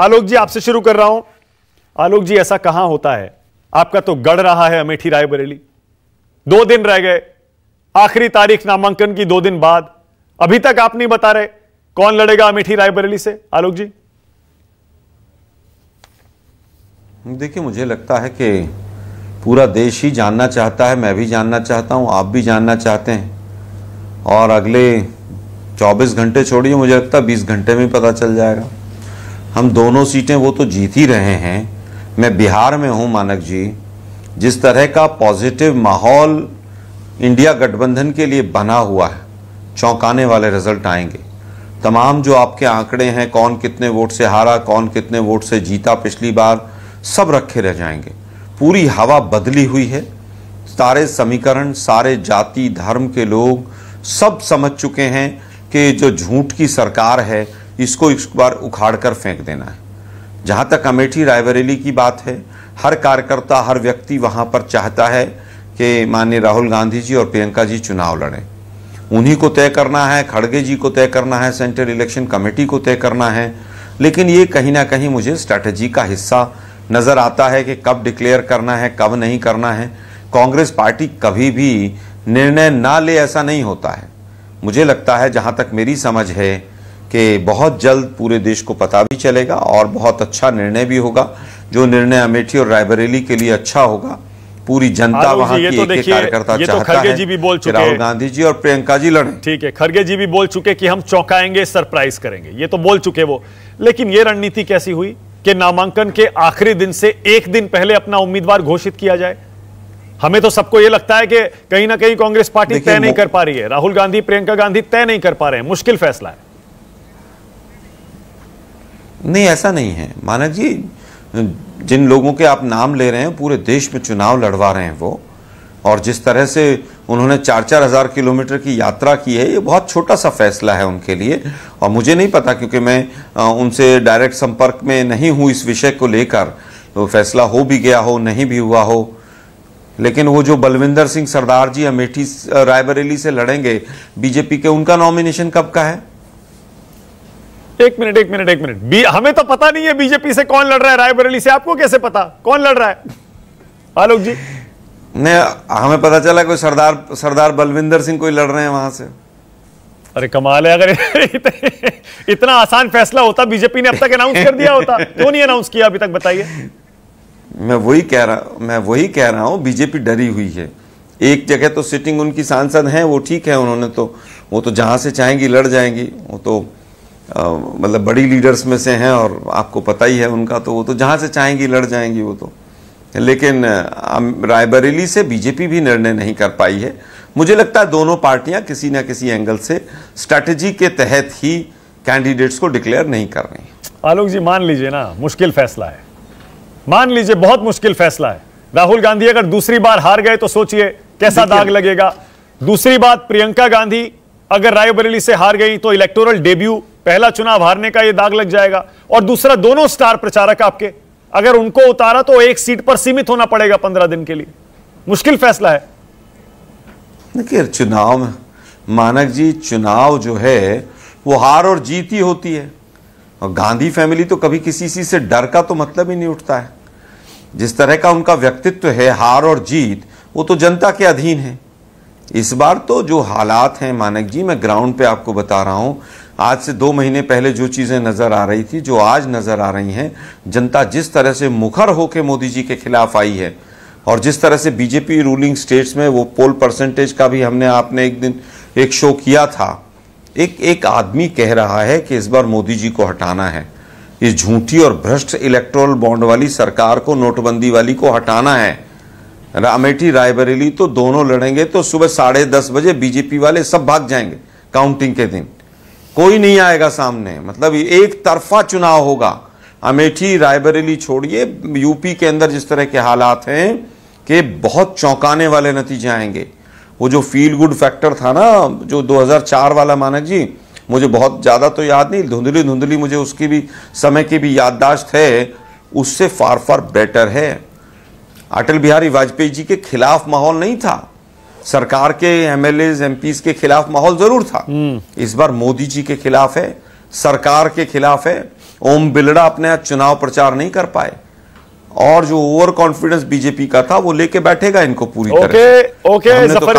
आलोक जी आपसे शुरू कर रहा हूं आलोक जी ऐसा कहां होता है आपका तो गढ़ रहा है अमेठी रायबरेली दो दिन रह गए आखिरी तारीख नामांकन की दो दिन बाद अभी तक आप नहीं बता रहे कौन लड़ेगा अमेठी रायबरेली से आलोक जी देखिए मुझे लगता है कि पूरा देश ही जानना चाहता है मैं भी जानना चाहता हूं आप भी जानना चाहते हैं और अगले 24 घंटे छोड़िए मुझे लगता है 20 घंटे में पता चल जाएगा हम दोनों सीटें वो तो जीत ही रहे हैं मैं बिहार में हूँ मानक जी जिस तरह का पॉजिटिव माहौल इंडिया गठबंधन के लिए बना हुआ है चौंकाने वाले रिजल्ट आएंगे तमाम जो आपके आंकड़े हैं कौन कितने वोट से हारा कौन कितने वोट से जीता पिछली बार सब रखे रह जाएंगे पूरी हवा बदली हुई है सारे समीकरण सारे जाति धर्म के लोग सब समझ चुके हैं कि जो झूठ की सरकार है इसको एक बार उखाड़ कर फेंक देना है जहाँ तक अमेठी रायबरेली की बात है हर कार्यकर्ता हर व्यक्ति वहाँ पर चाहता है कि माननीय राहुल गांधी जी और प्रियंका जी चुनाव लड़ें उन्हीं को तय करना है खड़गे जी को तय करना है सेंट्रल इलेक्शन कमेटी को तय करना है लेकिन ये कहीं ना कहीं मुझे स्ट्रैटेजी का हिस्सा नज़र आता है कि कब डिक्लेयर करना है कब नहीं करना है कांग्रेस पार्टी कभी भी निर्णय ना ले ऐसा नहीं होता है मुझे लगता है जहाँ तक मेरी समझ है कि बहुत जल्द पूरे देश को पता भी चलेगा और बहुत अच्छा निर्णय भी होगा जो निर्णय अमेठी और रायबरेली के लिए अच्छा होगा पूरी जनता वहां की तो एक कार्यकर्ता ये तो चाहता तो खड़गे जी भी बोल चुके राहुल गांधी जी और प्रियंका जी लड़े ठीक है खड़गे जी भी बोल चुके कि हम चौंकाएंगे सरप्राइज करेंगे ये तो बोल चुके वो लेकिन ये रणनीति कैसी हुई कि नामांकन के आखिरी दिन से एक दिन पहले अपना उम्मीदवार घोषित किया जाए हमें तो सबको यह लगता है कि कहीं ना कहीं कांग्रेस पार्टी तय नहीं कर पा रही है राहुल गांधी प्रियंका गांधी तय नहीं कर पा रहे हैं मुश्किल फैसला है नहीं ऐसा नहीं है मानक जी जिन लोगों के आप नाम ले रहे हैं पूरे देश में चुनाव लड़वा रहे हैं वो और जिस तरह से उन्होंने चार चार हज़ार किलोमीटर की यात्रा की है ये बहुत छोटा सा फैसला है उनके लिए और मुझे नहीं पता क्योंकि मैं उनसे डायरेक्ट संपर्क में नहीं हूँ इस विषय को लेकर तो फैसला हो भी गया हो नहीं भी हुआ हो लेकिन वो जो बलविंदर सिंह सरदार जी अमेठी रायबरेली से लड़ेंगे बीजेपी के उनका नॉमिनेशन कब का है एक मिनट एक मिनट एक मिनट हमें तो पता नहीं है बीजेपी से कौन लड़ रहा है रायबरेली से आपको कैसे पता कौन लड़ रहा है आलोक जी ने हमें पता चला कोई सरदार सरदार बलविंदर सिंह कोई लड़ रहे हैं वहां से अरे कमाल है अगर इतना आसान फैसला होता बीजेपी ने अब तक अनाउंस कर दिया होता क्यों तो नहीं अनाउंस किया अभी तक बताइए मैं वही कह रहा मैं वही कह रहा हूं बीजेपी डरी हुई है एक जगह तो सिटिंग उनकी सांसद हैं वो ठीक है उन्होंने तो वो तो जहां से चाहेंगी लड़ जाएंगी वो तो मतलब बड़ी लीडर्स में से हैं और आपको पता ही है उनका तो वो तो जहां से चाहेंगी लड़ जाएंगी वो तो लेकिन रायबरेली से बीजेपी भी निर्णय नहीं कर पाई है मुझे लगता है दोनों पार्टियां किसी ना किसी एंगल से स्ट्रैटेजी के तहत ही कैंडिडेट्स को डिक्लेयर नहीं कर रही आलोक जी मान लीजिए ना मुश्किल फैसला है मान लीजिए बहुत मुश्किल फैसला है राहुल गांधी अगर दूसरी बार हार गए तो सोचिए कैसा दाग लगेगा दूसरी बात प्रियंका गांधी अगर रायबरेली से हार गई तो इलेक्टोरल डेब्यू पहला चुनाव हारने का यह दाग लग जाएगा और दूसरा दोनों स्टार प्रचारक आपके अगर उनको उतारा तो एक सीट पर सीमित होना पड़ेगा पंद्रह दिन के लिए मुश्किल फैसला है देखिए चुनाव मानक जी चुनाव जो है वो हार और जीत ही होती है और गांधी फैमिली तो कभी किसी चीज से डर का तो मतलब ही नहीं उठता है जिस तरह का उनका व्यक्तित्व है हार और जीत वो तो जनता के अधीन है इस बार तो जो हालात हैं मानक जी मैं ग्राउंड पे आपको बता रहा हूं आज से दो महीने पहले जो चीज़ें नज़र आ रही थी जो आज नज़र आ रही हैं जनता जिस तरह से मुखर होकर मोदी जी के खिलाफ आई है और जिस तरह से बीजेपी रूलिंग स्टेट्स में वो पोल परसेंटेज का भी हमने आपने एक दिन एक शो किया था एक एक आदमी कह रहा है कि इस बार मोदी जी को हटाना है इस झूठी और भ्रष्ट इलेक्ट्रोल बॉन्ड वाली सरकार को नोटबंदी वाली को हटाना है अमेठी रायबरेली तो दोनों लड़ेंगे तो सुबह साढ़े दस बजे बीजेपी वाले सब भाग जाएंगे काउंटिंग के दिन कोई नहीं आएगा सामने मतलब एक तरफा चुनाव होगा अमेठी रायबरेली छोड़िए यूपी के अंदर जिस तरह के हालात हैं कि बहुत चौंकाने वाले नतीजे आएंगे वो जो फील गुड फैक्टर था ना जो 2004 वाला मानक जी मुझे बहुत ज़्यादा तो याद नहीं धुंधली धुंधली मुझे उसकी भी समय की भी याददाश्त है उससे फार फार बेटर है अटल बिहारी वाजपेयी जी के खिलाफ माहौल नहीं था सरकार के एम एल के खिलाफ माहौल जरूर था हम्म। इस बार मोदी जी के खिलाफ है सरकार के खिलाफ है ओम बिलड़ा अपने आप चुनाव प्रचार नहीं कर पाए और जो ओवर कॉन्फिडेंस बीजेपी का था वो लेके बैठेगा इनको पूरी ओके, तरह ओके, ओके,